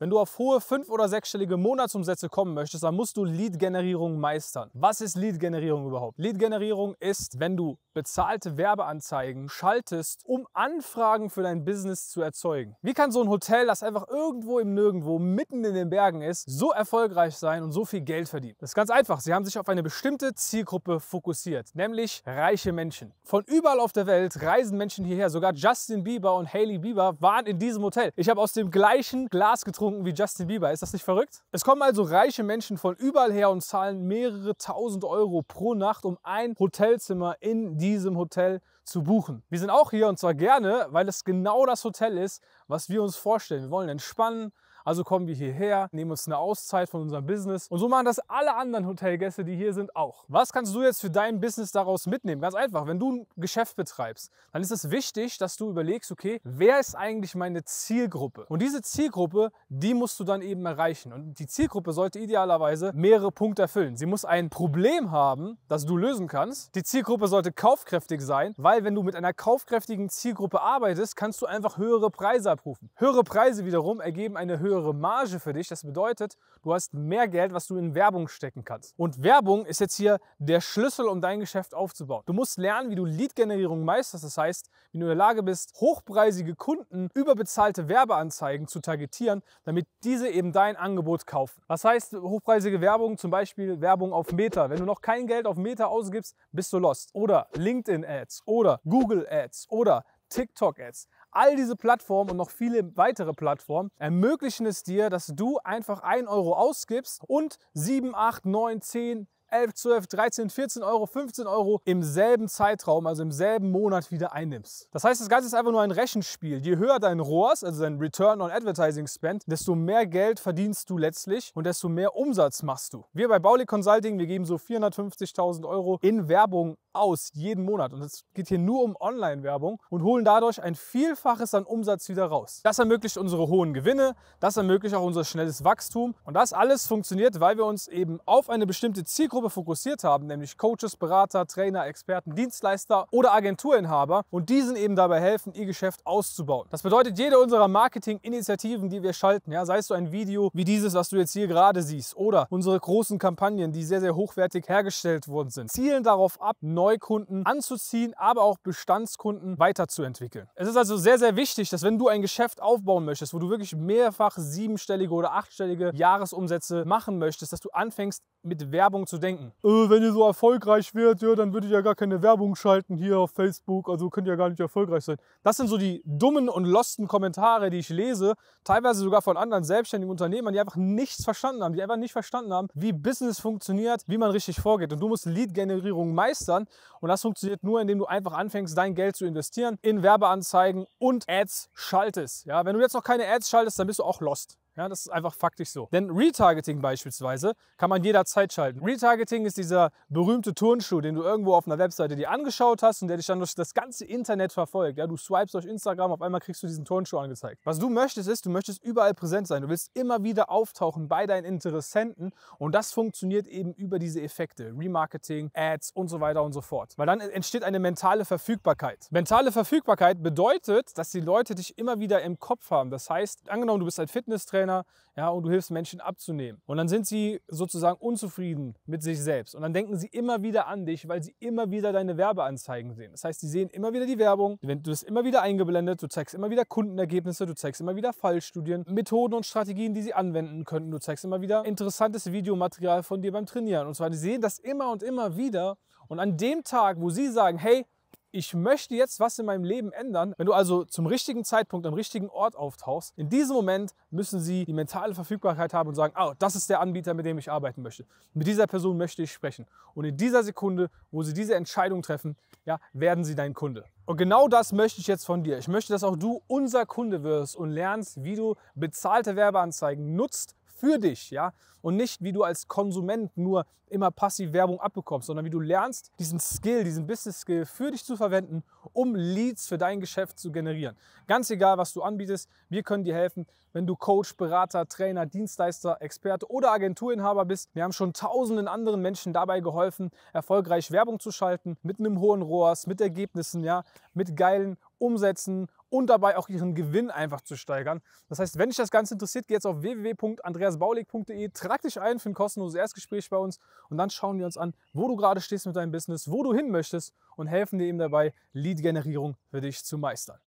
Wenn du auf hohe fünf- oder sechsstellige Monatsumsätze kommen möchtest, dann musst du Lead-Generierung meistern. Was ist Lead-Generierung überhaupt? Lead-Generierung ist, wenn du bezahlte Werbeanzeigen schaltest, um Anfragen für dein Business zu erzeugen. Wie kann so ein Hotel, das einfach irgendwo im Nirgendwo, mitten in den Bergen ist, so erfolgreich sein und so viel Geld verdienen? Das ist ganz einfach. Sie haben sich auf eine bestimmte Zielgruppe fokussiert, nämlich reiche Menschen. Von überall auf der Welt reisen Menschen hierher. Sogar Justin Bieber und Hailey Bieber waren in diesem Hotel. Ich habe aus dem gleichen Glas getrunken angetrunken wie Justin Bieber. Ist das nicht verrückt? Es kommen also reiche Menschen von überall her und zahlen mehrere tausend Euro pro Nacht, um ein Hotelzimmer in diesem Hotel zu buchen. Wir sind auch hier und zwar gerne, weil es genau das Hotel ist, was wir uns vorstellen. Wir wollen entspannen, also kommen wir hierher, nehmen uns eine Auszeit von unserem Business und so machen das alle anderen Hotelgäste, die hier sind, auch. Was kannst du jetzt für dein Business daraus mitnehmen? Ganz einfach, wenn du ein Geschäft betreibst, dann ist es wichtig, dass du überlegst, okay, wer ist eigentlich meine Zielgruppe? Und diese Zielgruppe, die musst du dann eben erreichen. Und die Zielgruppe sollte idealerweise mehrere Punkte erfüllen. Sie muss ein Problem haben, das du lösen kannst. Die Zielgruppe sollte kaufkräftig sein, weil wenn du mit einer kaufkräftigen Zielgruppe arbeitest, kannst du einfach höhere Preise abrufen. Höhere Preise wiederum ergeben eine höhere höhere Marge für dich. Das bedeutet, du hast mehr Geld, was du in Werbung stecken kannst. Und Werbung ist jetzt hier der Schlüssel, um dein Geschäft aufzubauen. Du musst lernen, wie du Lead-Generierung meisterst. Das heißt, wie du in der Lage bist, hochpreisige Kunden über bezahlte Werbeanzeigen zu targetieren, damit diese eben dein Angebot kaufen. Was heißt hochpreisige Werbung? Zum Beispiel Werbung auf Meta. Wenn du noch kein Geld auf Meta ausgibst, bist du lost. Oder LinkedIn-Ads oder Google-Ads oder TikTok-Ads. All diese Plattformen und noch viele weitere Plattformen ermöglichen es dir, dass du einfach 1 Euro ausgibst und 7, 8, 9, 10, 11, 12, 13, 14 Euro, 15 Euro im selben Zeitraum, also im selben Monat wieder einnimmst. Das heißt, das Ganze ist einfach nur ein Rechenspiel. Je höher dein ROAS, also dein Return on Advertising Spend, desto mehr Geld verdienst du letztlich und desto mehr Umsatz machst du. Wir bei Bauli Consulting, wir geben so 450.000 Euro in Werbung aus, jeden Monat. Und es geht hier nur um Online-Werbung und holen dadurch ein Vielfaches an Umsatz wieder raus. Das ermöglicht unsere hohen Gewinne, das ermöglicht auch unser schnelles Wachstum. Und das alles funktioniert, weil wir uns eben auf eine bestimmte Zielgruppe Zielgruppe fokussiert haben, nämlich Coaches, Berater, Trainer, Experten, Dienstleister oder Agenturinhaber und diesen eben dabei helfen, ihr Geschäft auszubauen. Das bedeutet, jede unserer Marketinginitiativen, die wir schalten, ja, sei es so ein Video wie dieses, was du jetzt hier gerade siehst, oder unsere großen Kampagnen, die sehr, sehr hochwertig hergestellt worden sind, zielen darauf ab, Neukunden anzuziehen, aber auch Bestandskunden weiterzuentwickeln. Es ist also sehr, sehr wichtig, dass wenn du ein Geschäft aufbauen möchtest, wo du wirklich mehrfach siebenstellige oder achtstellige Jahresumsätze machen möchtest, dass du anfängst, mit Werbung zu denken denken. Äh, wenn ihr so erfolgreich wärt, ja, dann würdet ihr ja gar keine Werbung schalten hier auf Facebook, also könnt ihr ja gar nicht erfolgreich sein. Das sind so die dummen und losten Kommentare, die ich lese, teilweise sogar von anderen selbstständigen Unternehmern, die einfach nichts verstanden haben, die einfach nicht verstanden haben, wie Business funktioniert, wie man richtig vorgeht. Und du musst Lead-Generierung meistern und das funktioniert nur, indem du einfach anfängst, dein Geld zu investieren in Werbeanzeigen und Ads schaltest. Ja, wenn du jetzt noch keine Ads schaltest, dann bist du auch lost. Ja, das ist einfach faktisch so. Denn Retargeting beispielsweise kann man jederzeit schalten. Retargeting ist dieser berühmte Turnschuh, den du irgendwo auf einer Webseite dir angeschaut hast und der dich dann durch das ganze Internet verfolgt. Ja, du swipest durch Instagram, auf einmal kriegst du diesen Turnschuh angezeigt. Was du möchtest ist, du möchtest überall präsent sein. Du willst immer wieder auftauchen bei deinen Interessenten und das funktioniert eben über diese Effekte. Remarketing, Ads und so weiter und so fort. Weil dann entsteht eine mentale Verfügbarkeit. Mentale Verfügbarkeit bedeutet, dass die Leute dich immer wieder im Kopf haben. Das heißt, angenommen, du bist ein Fitnesstrainer, Container, ja, und du hilfst Menschen abzunehmen. Und dann sind sie sozusagen unzufrieden mit sich selbst. Und dann denken sie immer wieder an dich, weil sie immer wieder deine Werbeanzeigen sehen. Das heißt, sie sehen immer wieder die Werbung, du bist immer wieder eingeblendet, du zeigst immer wieder Kundenergebnisse, du zeigst immer wieder Fallstudien, Methoden und Strategien, die sie anwenden könnten. Du zeigst immer wieder interessantes Videomaterial von dir beim Trainieren. Und zwar, die sehen das immer und immer wieder. Und an dem Tag, wo sie sagen, hey, ich möchte jetzt was in meinem Leben ändern. Wenn du also zum richtigen Zeitpunkt am richtigen Ort auftauchst, in diesem Moment müssen sie die mentale Verfügbarkeit haben und sagen, oh, das ist der Anbieter, mit dem ich arbeiten möchte. Mit dieser Person möchte ich sprechen. Und in dieser Sekunde, wo sie diese Entscheidung treffen, ja, werden sie dein Kunde. Und genau das möchte ich jetzt von dir. Ich möchte, dass auch du unser Kunde wirst und lernst, wie du bezahlte Werbeanzeigen nutzt für dich, ja, und nicht wie du als Konsument nur immer passiv Werbung abbekommst, sondern wie du lernst, diesen Skill, diesen Business Skill für dich zu verwenden, um Leads für dein Geschäft zu generieren. Ganz egal, was du anbietest, wir können dir helfen, wenn du Coach, Berater, Trainer, Dienstleister, Experte oder Agenturinhaber bist. Wir haben schon tausenden anderen Menschen dabei geholfen, erfolgreich Werbung zu schalten mit einem hohen ROAS, mit Ergebnissen, ja, mit geilen umsetzen und dabei auch ihren Gewinn einfach zu steigern. Das heißt, wenn dich das Ganze interessiert, geh jetzt auf www.andreasbaulig.de, trag dich ein für ein kostenloses Erstgespräch bei uns und dann schauen wir uns an, wo du gerade stehst mit deinem Business, wo du hin möchtest und helfen dir eben dabei, Lead-Generierung für dich zu meistern.